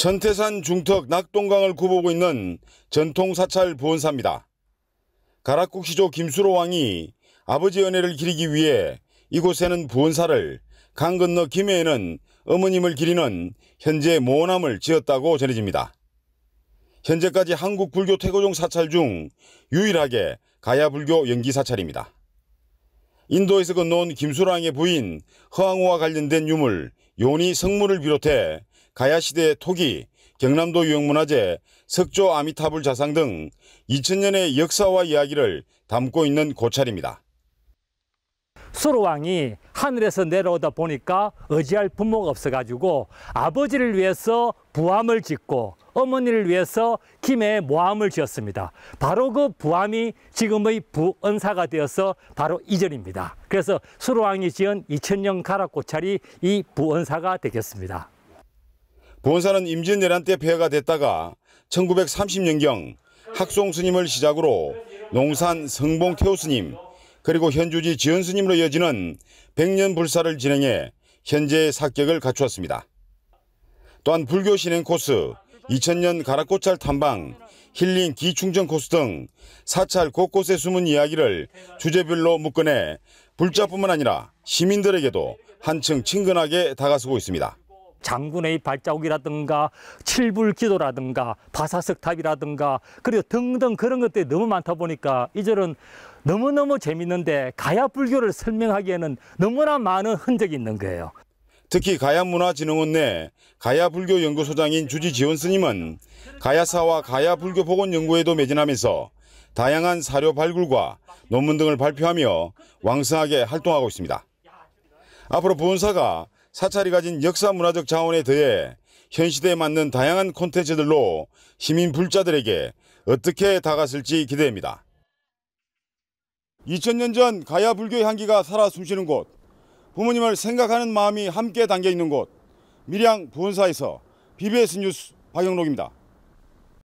전태산 중턱 낙동강을 구보고 있는 전통 사찰 보원사입니다 가락국 시조 김수로 왕이 아버지 연애를 기리기 위해 이곳에는 부원사를강 건너 김해에는 어머님을 기리는 현재 모원함을 지었다고 전해집니다. 현재까지 한국 불교 태고종 사찰 중 유일하게 가야 불교 연기 사찰입니다. 인도에서 건너온 김수랑의 부인 허황호와 관련된 유물 요니 성물을 비롯해 가야시대 토기, 경남도 유형문화재, 석조 아미타불 자상 등 2000년의 역사와 이야기를 담고 있는 고찰입니다. 수로왕이 하늘에서 내려오다 보니까 어지할 부모가 없어가지고 아버지를 위해서 부암을 짓고 어머니를 위해서 김에 모함을 지었습니다. 바로 그부암이 지금의 부은사가 되어서 바로 이전입니다. 그래서 수로왕이 지은 2000년 가락고찰이 이 부은사가 되겠습니다. 본사는 임진 왜란때 폐허가 됐다가 1930년경 학송 스님을 시작으로 농산 성봉 태우 스님 그리고 현주지 지은 스님으로 이어지는 백년 불사를 진행해 현재의 사격을 갖추었습니다. 또한 불교 신행 코스, 2000년 가락꽃찰 탐방, 힐링 기충전 코스 등 사찰 곳곳에 숨은 이야기를 주제별로 묶어내 불자뿐만 아니라 시민들에게도 한층 친근하게 다가서고 있습니다. 장군의 발자국이라든가 칠불 기도라든가 바사석탑이라든가 그리고 등등 그런 것들이 너무 많다 보니까 이 절은 너무너무 재밌는데 가야 불교를 설명하기에는 너무나 많은 흔적이 있는 거예요. 특히 가야문화진흥원 내 가야불교연구소장인 주지지원 스님은 가야사와 가야불교복원연구에도 매진하면서 다양한 사료 발굴과 논문 등을 발표하며 왕성하게 활동하고 있습니다. 앞으로 보훈사가 사찰이 가진 역사 문화적 자원에 더해 현 시대에 맞는 다양한 콘텐츠들로 시민 불자들에게 어떻게 다가설지 기대됩니다. 2000년 전 가야 불교의 향기가 살아 숨쉬는 곳, 부모님을 생각하는 마음이 함께 담겨 있는 곳, 밀양 부원사에서 BBS 뉴스 박영록입니다.